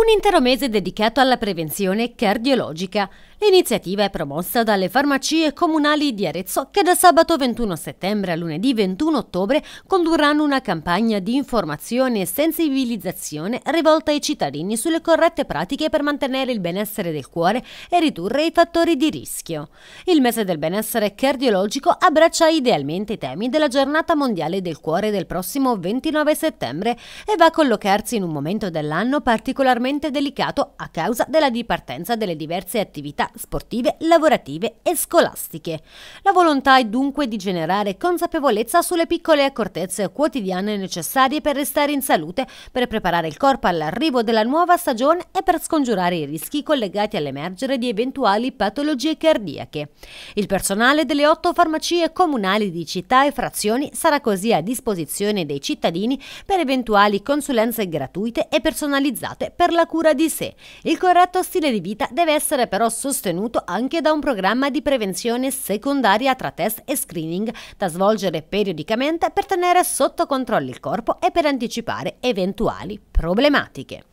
Un intero mese dedicato alla prevenzione cardiologica. L'iniziativa è promossa dalle farmacie comunali di Arezzo che da sabato 21 settembre a lunedì 21 ottobre condurranno una campagna di informazione e sensibilizzazione rivolta ai cittadini sulle corrette pratiche per mantenere il benessere del cuore e ridurre i fattori di rischio. Il mese del benessere cardiologico abbraccia idealmente i temi della giornata mondiale del cuore del prossimo 29 settembre e va a collocarsi in un momento dell'anno particolarmente particolarmente delicato a causa della dipartenza delle diverse attività sportive, lavorative e scolastiche. La volontà è dunque di generare consapevolezza sulle piccole accortezze quotidiane necessarie per restare in salute, per preparare il corpo all'arrivo della nuova stagione e per scongiurare i rischi collegati all'emergere di eventuali patologie cardiache. Il personale delle otto farmacie comunali di città e frazioni sarà così a disposizione dei cittadini per eventuali consulenze gratuite e personalizzate per per la cura di sé. Il corretto stile di vita deve essere però sostenuto anche da un programma di prevenzione secondaria tra test e screening da svolgere periodicamente per tenere sotto controllo il corpo e per anticipare eventuali problematiche.